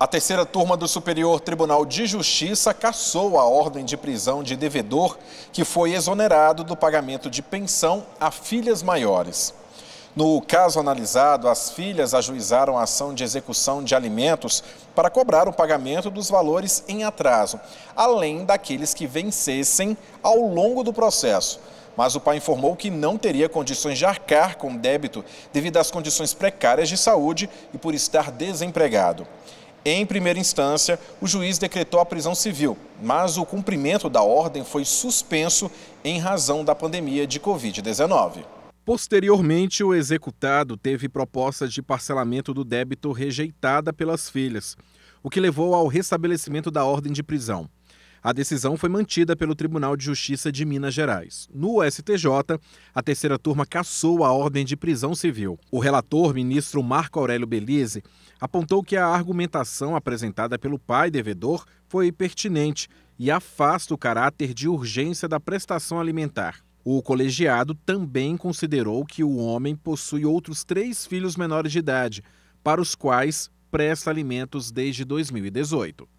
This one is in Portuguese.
A terceira turma do Superior Tribunal de Justiça cassou a ordem de prisão de devedor que foi exonerado do pagamento de pensão a filhas maiores. No caso analisado, as filhas ajuizaram a ação de execução de alimentos para cobrar o pagamento dos valores em atraso, além daqueles que vencessem ao longo do processo mas o pai informou que não teria condições de arcar com o débito devido às condições precárias de saúde e por estar desempregado. Em primeira instância, o juiz decretou a prisão civil, mas o cumprimento da ordem foi suspenso em razão da pandemia de Covid-19. Posteriormente, o executado teve proposta de parcelamento do débito rejeitada pelas filhas, o que levou ao restabelecimento da ordem de prisão. A decisão foi mantida pelo Tribunal de Justiça de Minas Gerais. No STJ, a terceira turma cassou a ordem de prisão civil. O relator, ministro Marco Aurélio Belize, apontou que a argumentação apresentada pelo pai devedor foi pertinente e afasta o caráter de urgência da prestação alimentar. O colegiado também considerou que o homem possui outros três filhos menores de idade, para os quais presta alimentos desde 2018.